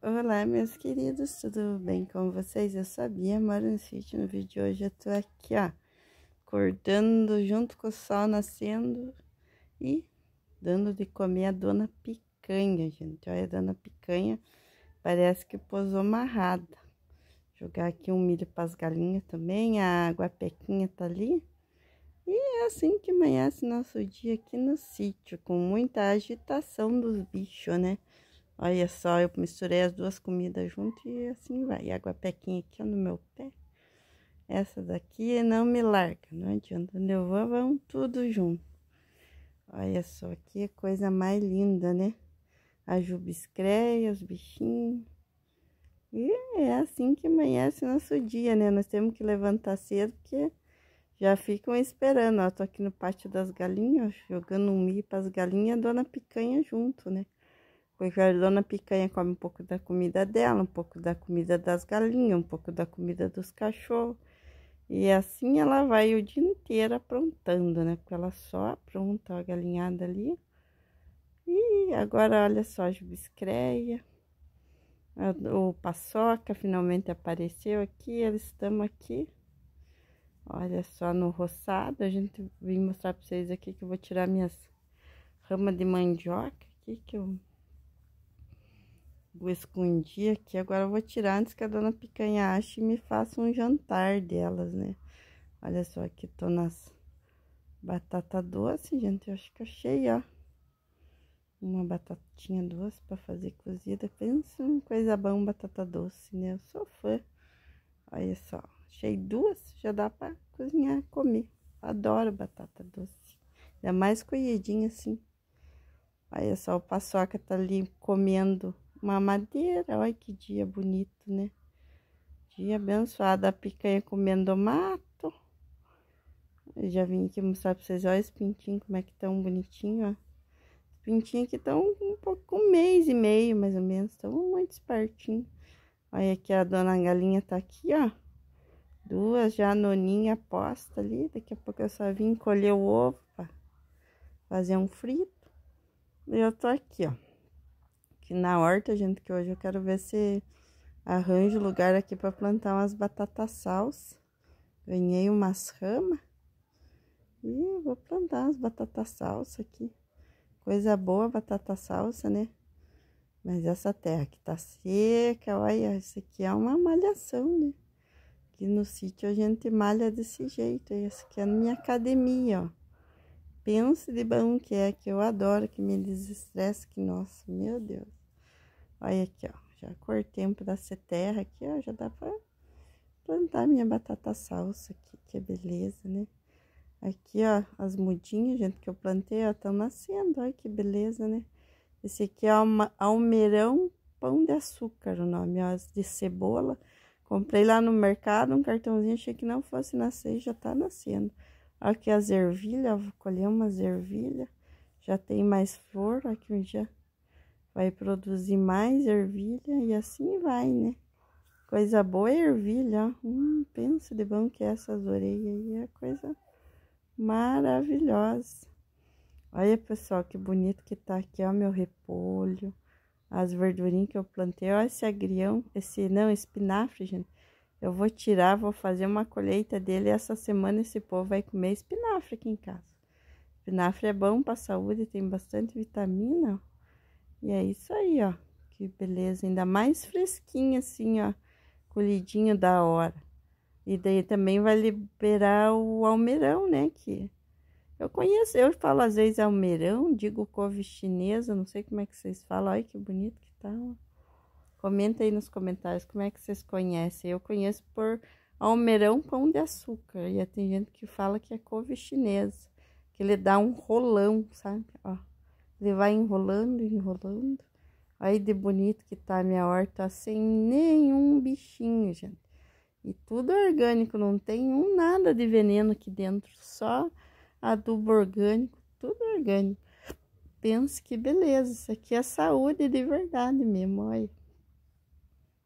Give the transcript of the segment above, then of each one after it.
Olá, meus queridos, tudo bem com vocês? Eu sou Bia, moro no sítio. No vídeo de hoje eu tô aqui, ó, acordando junto com o sol nascendo e dando de comer a dona picanha, gente. Olha a dona picanha, parece que posou amarrada. Jogar aqui um milho para as galinhas também, a guapequinha tá ali. E é assim que amanhece nosso dia aqui no sítio, com muita agitação dos bichos, né? Olha só, eu misturei as duas comidas junto e assim vai. E água pequinha aqui ó, no meu pé. Essa daqui não me larga, não adianta. Onde eu vou, tudo junto. Olha só, que é coisa mais linda, né? A jubiscreia, os bichinhos. E é assim que amanhece nosso dia, né? Nós temos que levantar cedo, porque já ficam esperando. Ó, tô aqui no pátio das galinhas, jogando um mi para as galinhas, a dona picanha junto, né? Porque a dona picanha come um pouco da comida dela, um pouco da comida das galinhas, um pouco da comida dos cachorros. E assim ela vai o dia inteiro aprontando, né? Porque ela só apronta a galinhada ali. E agora olha só a jubiscreia. O paçoca finalmente apareceu aqui. Eles estão aqui. Olha só no roçado. A gente vim mostrar para vocês aqui que eu vou tirar minhas ramas de mandioca aqui que eu eu escondi aqui, agora eu vou tirar antes que a dona picanha ache e me faça um jantar delas, né? Olha só, aqui tô nas batata doce, gente, eu acho que achei, ó. Uma batatinha doce para fazer cozida, pensa em coisa bom, batata doce, né? Eu sou fã. Olha só, achei duas, já dá para cozinhar, comer. Adoro batata doce, ainda mais colhidinha assim. Olha só, o paçoca tá ali comendo uma madeira. Olha que dia bonito, né? Dia abençoado. A picanha comendo mato. Eu já vim aqui mostrar pra vocês. Olha esse pintinho, como é que tão bonitinho, ó. Os pintinhos aqui estão um pouco, um mês e meio, mais ou menos. Estão muito espertinho. Olha aqui, a dona galinha tá aqui, ó. Duas já noninha posta ali. Daqui a pouco eu só vim colher o ovo pra fazer um frito. E eu tô aqui, ó aqui na horta, gente, que hoje eu quero ver se arranjo lugar aqui para plantar umas batatas salsa. Ganhei umas ramas e vou plantar umas batatas salsa aqui. Coisa boa, batata salsa, né? Mas essa terra que tá seca, olha, isso aqui é uma malhação, né? Aqui no sítio a gente malha desse jeito. Essa aqui é a minha academia, ó. Pense de bom que é, que eu adoro, que me desestressa, que nossa, meu Deus. Olha aqui, ó. Já cortei um pedaço de terra aqui, ó. Já dá pra plantar minha batata salsa aqui, que é beleza, né? Aqui, ó, as mudinhas, gente, que eu plantei, ó, estão nascendo. Olha que beleza, né? Esse aqui é uma, almeirão pão de açúcar, o nome, ó, de cebola. Comprei lá no mercado um cartãozinho, achei que não fosse nascer já tá nascendo. Aqui as ervilhas, vou colher umas ervilhas. Já tem mais flor, aqui um dia vai produzir mais ervilha e assim vai, né? Coisa boa é ervilha, hum, pensa de bom que é essas orelhas aí, é coisa maravilhosa. Olha, pessoal, que bonito que tá aqui, ó, meu repolho, as verdurinhas que eu plantei, ó, esse agrião, esse, não, espinafre, gente. Eu vou tirar, vou fazer uma colheita dele, essa semana esse povo vai comer espinafre aqui em casa. Espinafre é bom pra saúde, tem bastante vitamina, ó. E é isso aí, ó. Que beleza, ainda mais fresquinha assim, ó. Colhidinho da hora. E daí também vai liberar o almeirão, né, que... Eu conheço, eu falo às vezes almeirão, digo couve chinesa, não sei como é que vocês falam. Olha que bonito que tá. Comenta aí nos comentários como é que vocês conhecem. Eu conheço por almeirão pão de açúcar. E tem gente que fala que é couve chinesa, que ele dá um rolão, sabe? Ó. Ele vai enrolando, enrolando. Aí de bonito que tá a minha horta sem nenhum bichinho, gente. E tudo orgânico, não tem um nada de veneno aqui dentro, só adubo orgânico, tudo orgânico. Pensa que beleza, isso aqui é saúde de verdade mesmo, olha.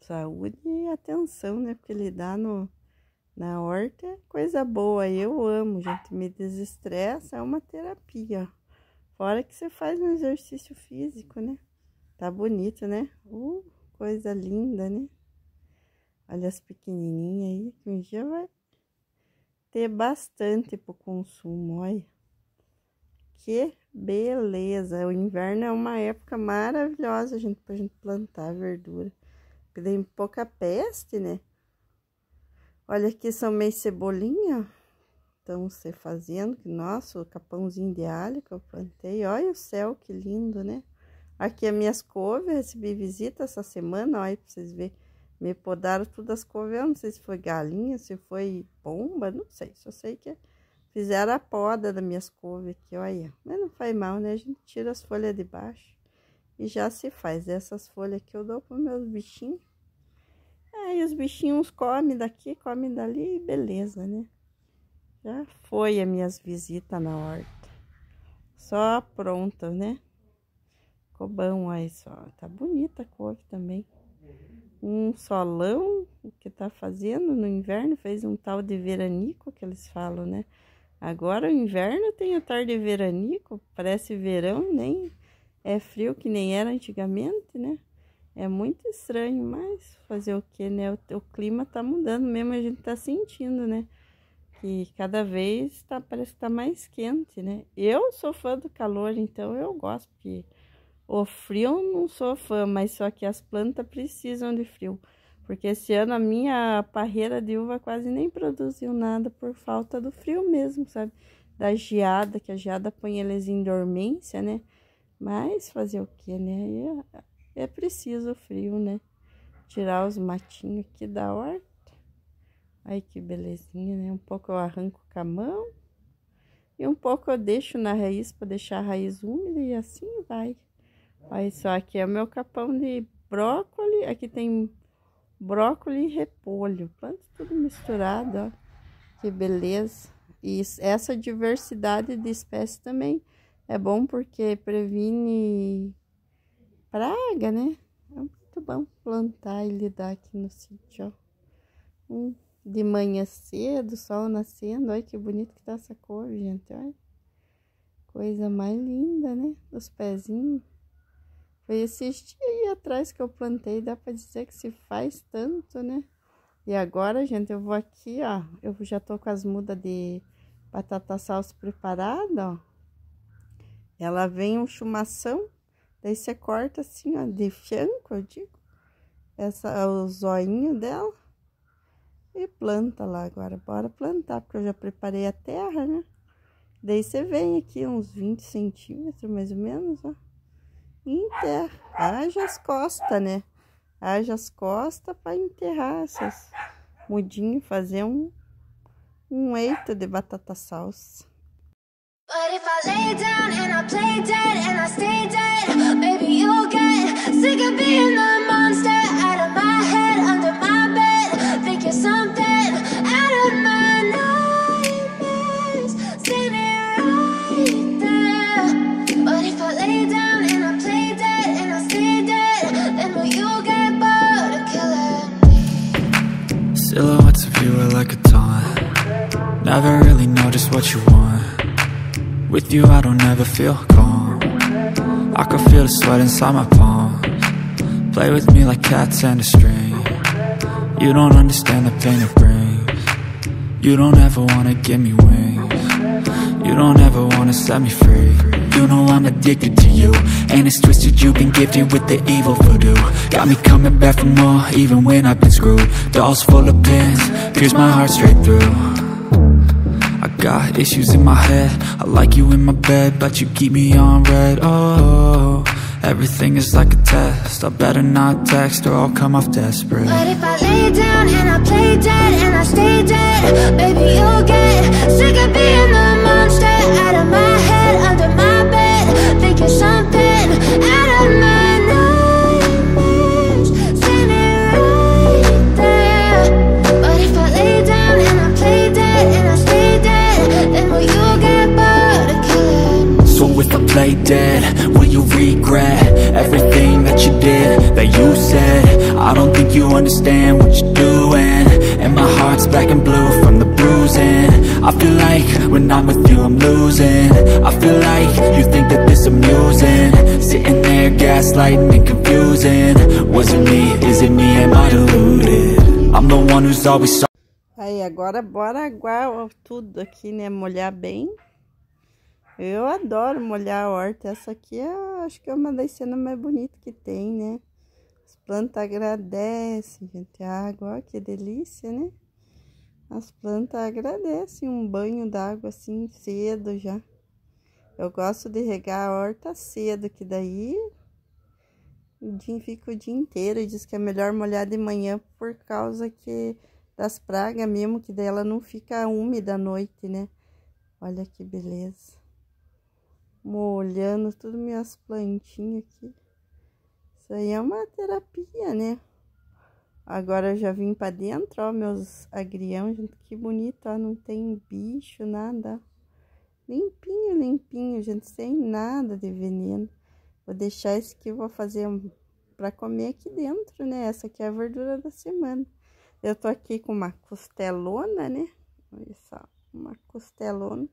Saúde e atenção, né? Porque ele dá no, na horta é coisa boa, eu amo, gente. Me desestressa, é uma terapia. Fora que você faz um exercício físico, né? Tá bonito, né? Uh, coisa linda, né? Olha as pequenininhas aí, que um dia vai ter bastante pro consumo, olha. Que beleza! O inverno é uma época maravilhosa, gente, pra gente plantar verdura. Porque tem pouca peste, né? Olha aqui são meio cebolinha, estão se fazendo, que nosso capãozinho de alho que eu plantei, olha o céu que lindo, né? Aqui as minhas couves, recebi visita essa semana, olha para vocês verem, me podaram tudo as couves, eu não sei se foi galinha, se foi pomba, não sei, só sei que fizeram a poda das minhas couves aqui, olha, mas não faz mal, né? A gente tira as folhas de baixo e já se faz, essas folhas que eu dou para meus bichinhos, aí os bichinhos comem daqui, comem dali, beleza, né? Já foi as minhas visitas na horta. Só pronta, né? Ficou bom aí só. Tá bonita a cor também. Um solão que tá fazendo no inverno. Fez um tal de veranico que eles falam, né? Agora o inverno tem a tarde veranico. Parece verão, nem é frio que nem era antigamente, né? É muito estranho, mas fazer o que, né? O, o clima tá mudando mesmo, a gente tá sentindo, né? que cada vez tá, parece que tá mais quente, né? Eu sou fã do calor, então eu gosto, porque o frio não sou fã, mas só que as plantas precisam de frio. Porque esse ano a minha parreira de uva quase nem produziu nada por falta do frio mesmo, sabe? Da geada, que a geada põe eles em dormência, né? Mas fazer o que, né? É, é, preciso frio, né? Tirar os matinhos aqui da horta. Ai, que belezinha, né? Um pouco eu arranco com a mão e um pouco eu deixo na raiz para deixar a raiz úmida e assim vai. Olha só, aqui é o meu capão de brócolis. Aqui tem brócolis e repolho. Planta tudo misturado, ó. Que beleza. E essa diversidade de espécies também é bom porque previne praga, né? É muito bom plantar e lidar aqui no sítio, ó. Hum de manhã cedo, sol nascendo. Olha que bonito que tá essa cor, gente. Olha. Coisa mais linda, né? Os pezinhos. Foi esses aí atrás que eu plantei, dá para dizer que se faz tanto, né? E agora, gente, eu vou aqui, ó. Eu já tô com as mudas de batata salsa preparada, ó. Ela vem um chumação, daí você corta assim, ó, de fianco, eu digo. Essa, o zoinho dela e planta lá agora, bora plantar, porque eu já preparei a terra, né? Daí você vem aqui uns 20 centímetros, mais ou menos, ó. E enterra. Haja as costas, né? Haja as costas para enterrar essas mudinhas, fazer um, um eito de batata salsa. But if I lay down and I play dead and I stay dead, you'll get sick of being the monster. what you want With you I don't ever feel calm I can feel the sweat inside my palms Play with me like cats and a string You don't understand the pain it brings You don't ever wanna give me wings You don't ever wanna set me free You know I'm addicted to you And it's twisted you've been gifted with the evil voodoo Got me coming back for more even when I've been screwed Dolls full of pins, pierce my heart straight through Got issues in my head I like you in my bed But you keep me on red. Oh, everything is like a test I better not text Or I'll come off desperate But if I lay down and I play dead And I stay dead Baby, you'll get sick of being the lay dead Will you regret everything that you did, that you said I don't think you understand what you're doing And my heart's black and blue from the bruising I feel like when I'm with you I'm losing I feel like you think that this amusing Sitting there gaslighting and confusing Was it me, is it me, am I deluded? I'm the one who's always sorry Aí, agora bora aguar tudo aqui, né? Molhar bem. Eu adoro molhar a horta. Essa aqui é, acho que é uma das cenas mais bonitas que tem, né? As plantas agradecem, gente. A água, ó, que delícia, né? As plantas agradecem um banho d'água assim cedo já. Eu gosto de regar a horta cedo, que daí o dia fica o dia inteiro e diz que é melhor molhar de manhã por causa que das pragas mesmo, que dela não fica úmida à noite, né? Olha que beleza molhando tudo minhas plantinhas aqui. Isso aí é uma terapia, né? Agora eu já vim para dentro, ó, meus agrião, gente, que bonito, ó, não tem bicho, nada. Limpinho, limpinho, gente, sem nada de veneno. Vou deixar esse que vou fazer para comer aqui dentro, né? Essa aqui é a verdura da semana. Eu tô aqui com uma costelona, né? Olha só, uma costelona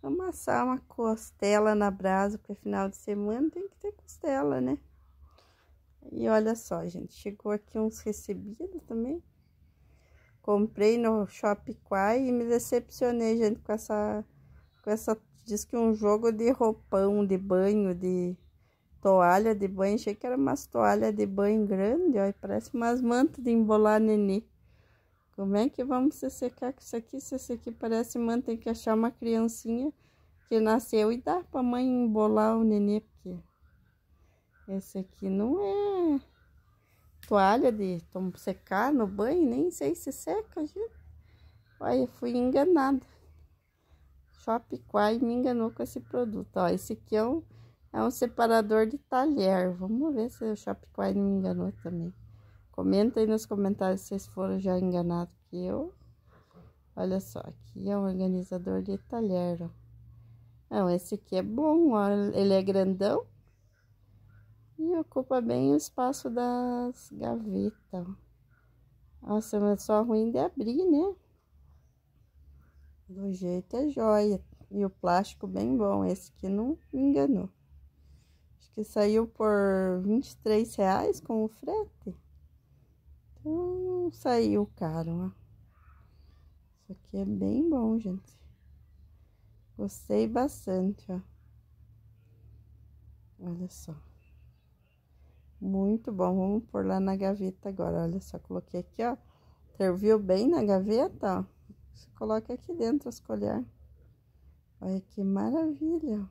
Vamos assar uma costela na brasa, porque final de semana tem que ter costela, né? E olha só, gente, chegou aqui uns recebidos também. Comprei no Shopify e me decepcionei, gente, com essa... Com essa diz que um jogo de roupão, de banho, de toalha de banho. Achei que era umas toalhas de banho grande, ó. Parece umas mantas de embolar nenê. Como é que vamos se secar com isso aqui? Se esse aqui parece mãe, tem que achar uma criancinha que nasceu e dá pra mãe embolar o nenê, porque esse aqui não é toalha de secar no banho, nem sei se seca, gente. Olha, fui enganada. Shopify me enganou com esse produto. Ó, esse aqui é um, é um separador de talher. Vamos ver se o Shopify me enganou também. Comenta aí nos comentários se vocês foram já enganados que eu. Olha só, aqui é um organizador de talher, ó. Não, esse aqui é bom, ó, ele é grandão e ocupa bem o espaço das gavetas. Nossa, mas só ruim de abrir, né? Do jeito é joia. E o plástico bem bom, esse aqui não me enganou. Acho que saiu por 23 reais com o frete. Então, saiu caro, ó. Isso aqui é bem bom, gente. Gostei bastante, ó. Olha só. Muito bom. Vamos pôr lá na gaveta agora. Olha só, coloquei aqui, ó. Serviu bem na gaveta, ó. Você coloca aqui dentro as colher. Olha que maravilha.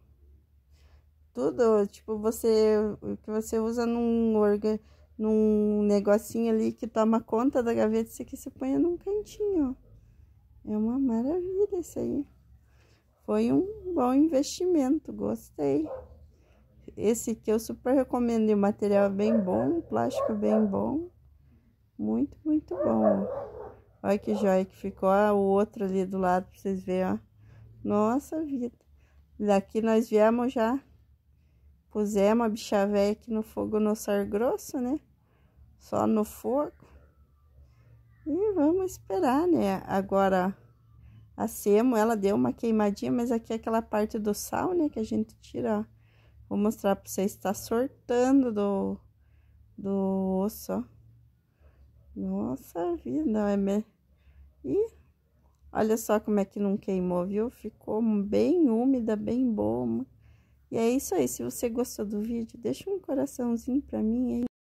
Tudo, tipo, você... O que você usa num organ num negocinho ali que toma conta da gaveta, isso aqui se põe num cantinho, ó. É uma maravilha isso aí. Foi um bom investimento, gostei. Esse aqui eu super recomendo, o material é bem bom, o plástico é bem bom. Muito, muito bom. Olha que joia que ficou, ó, ah, o outro ali do lado, pra vocês verem, ó. Nossa vida. Daqui nós viemos já Cozer uma bicha velha aqui no fogo no sar grosso, né? Só no fogo. E vamos esperar, né? Agora, a semo, ela deu uma queimadinha, mas aqui é aquela parte do sal, né? Que a gente tira, ó. Vou mostrar pra vocês, tá sortando do, do osso, ó. Nossa vida, é mesmo. E olha só como é que não queimou, viu? Ficou bem úmida, bem boa, e é isso aí. Se você gostou do vídeo, deixa um coraçãozinho para mim aí.